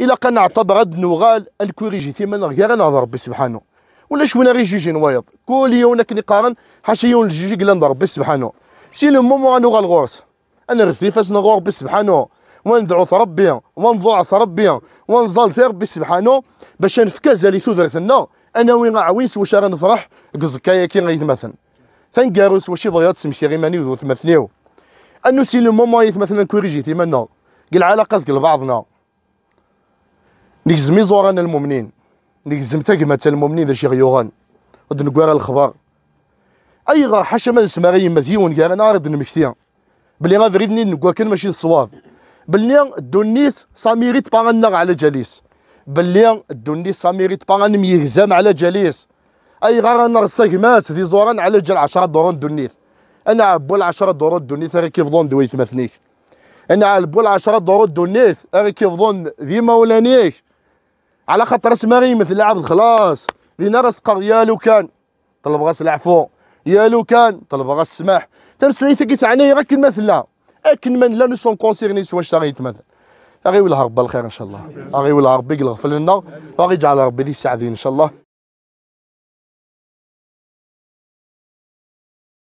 الا كان نعتبر هاد النوغال الكوريجي ثمن غير انا ربي سبحانه ولا شوينا غير جيجي نوايض كل يوم نكني قارن يوم الجيجي قال ربي سبحانه سي لو مومون نوغال غورس انا رثي فاس نغور ربي سبحانه وندعو ربي ونضوع ربي ونزال في ربي سبحانه باش نفكاز اللي ثودرتنا انا وين عويس واش راه نفرح كزكايا كي غيتمثل ثنكاروس واش يضيات غير ماني وثمثنيو انو سي لو مومون يتمثل نكوريجي تيمنا قال علاقه لبعضنا نجزم زوران المؤمنين نجزم تاقمة المؤمنين ذا شيخ يوغان غد الخبر اي غا حاشا ما نسمع غي مثيون كاع انا رد نمشي بلي غاد ريدني نقوا كان ماشي الصواب بلي الدونيس ساميريت باغنغ على جاليس بلي الدونيس ساميريت باغن ميهزم على جاليس اي غا انا رساكمات ذي زوران على جال 10 دورون دونيس انا ال 10 دورون دونيس غير كيف ظن دويت مثنيك انا ال 10 دورون دونيس غير كيف ظن ذي مولانيك على خاطرش ما غيمث عبد خلاص لينا راس قر يا لو كان طلب غاس العفو يا لو كان طلب غاس السماح تمسليت قلت عني راك لا اكن من لا سون كونسيرني سوا شتا مثلا اغي ولا ربي الخير ان شاء الله اغي ولا ربي يغفر لنا اغي يجعل ربي يسعدني ان شاء الله